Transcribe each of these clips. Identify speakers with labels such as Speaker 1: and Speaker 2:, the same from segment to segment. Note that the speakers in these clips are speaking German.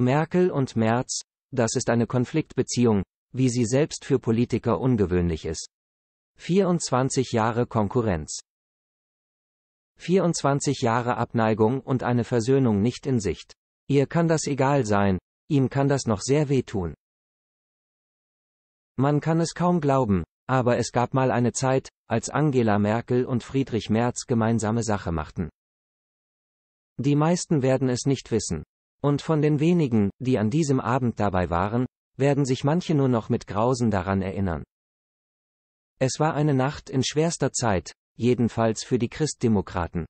Speaker 1: Merkel und Merz, das ist eine Konfliktbeziehung, wie sie selbst für Politiker ungewöhnlich ist. 24 Jahre Konkurrenz. 24 Jahre Abneigung und eine Versöhnung nicht in Sicht. Ihr kann das egal sein, ihm kann das noch sehr wehtun. Man kann es kaum glauben, aber es gab mal eine Zeit, als Angela Merkel und Friedrich Merz gemeinsame Sache machten. Die meisten werden es nicht wissen. Und von den wenigen, die an diesem Abend dabei waren, werden sich manche nur noch mit Grausen daran erinnern. Es war eine Nacht in schwerster Zeit, jedenfalls für die Christdemokraten.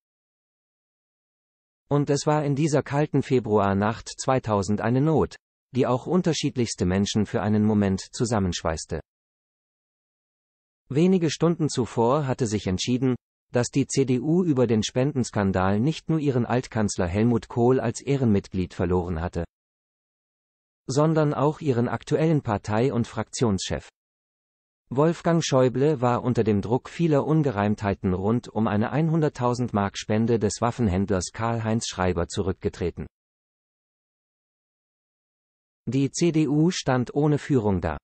Speaker 1: Und es war in dieser kalten Februarnacht 2000 eine Not, die auch unterschiedlichste Menschen für einen Moment zusammenschweißte. Wenige Stunden zuvor hatte sich entschieden, dass die CDU über den Spendenskandal nicht nur ihren Altkanzler Helmut Kohl als Ehrenmitglied verloren hatte, sondern auch ihren aktuellen Partei- und Fraktionschef. Wolfgang Schäuble war unter dem Druck vieler Ungereimtheiten rund um eine 100.000 Mark Spende des Waffenhändlers Karl-Heinz Schreiber zurückgetreten. Die CDU stand ohne Führung da.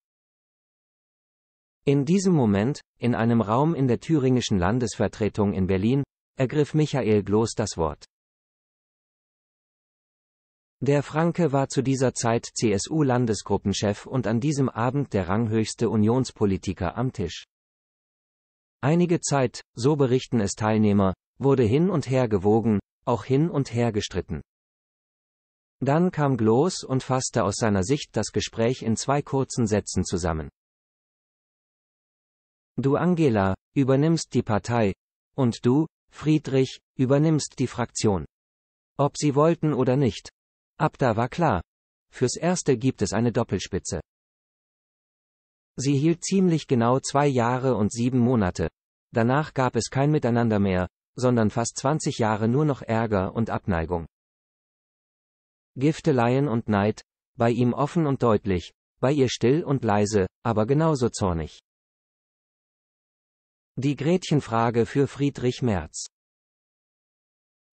Speaker 1: In diesem Moment, in einem Raum in der thüringischen Landesvertretung in Berlin, ergriff Michael Gloß das Wort. Der Franke war zu dieser Zeit CSU-Landesgruppenchef und an diesem Abend der ranghöchste Unionspolitiker am Tisch. Einige Zeit, so berichten es Teilnehmer, wurde hin und her gewogen, auch hin und her gestritten. Dann kam Gloß und fasste aus seiner Sicht das Gespräch in zwei kurzen Sätzen zusammen. Du Angela, übernimmst die Partei. Und du, Friedrich, übernimmst die Fraktion. Ob sie wollten oder nicht. Ab da war klar. Fürs Erste gibt es eine Doppelspitze. Sie hielt ziemlich genau zwei Jahre und sieben Monate. Danach gab es kein Miteinander mehr, sondern fast 20 Jahre nur noch Ärger und Abneigung. Gifteleien und Neid, bei ihm offen und deutlich, bei ihr still und leise, aber genauso zornig. Die Gretchenfrage für Friedrich Merz.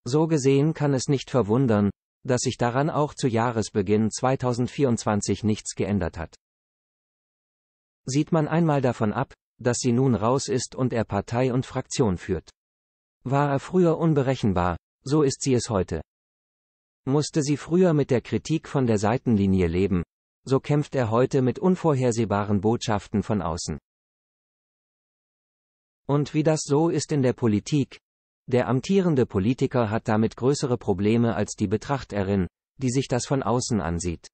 Speaker 1: So gesehen kann es nicht verwundern, dass sich daran auch zu Jahresbeginn 2024 nichts geändert hat. Sieht man einmal davon ab, dass sie nun raus ist und er Partei und Fraktion führt. War er früher unberechenbar, so ist sie es heute. Musste sie früher mit der Kritik von der Seitenlinie leben, so kämpft er heute mit unvorhersehbaren Botschaften von außen. Und wie das so ist in der Politik. Der amtierende Politiker hat damit größere Probleme als die Betrachterin, die sich das von außen ansieht.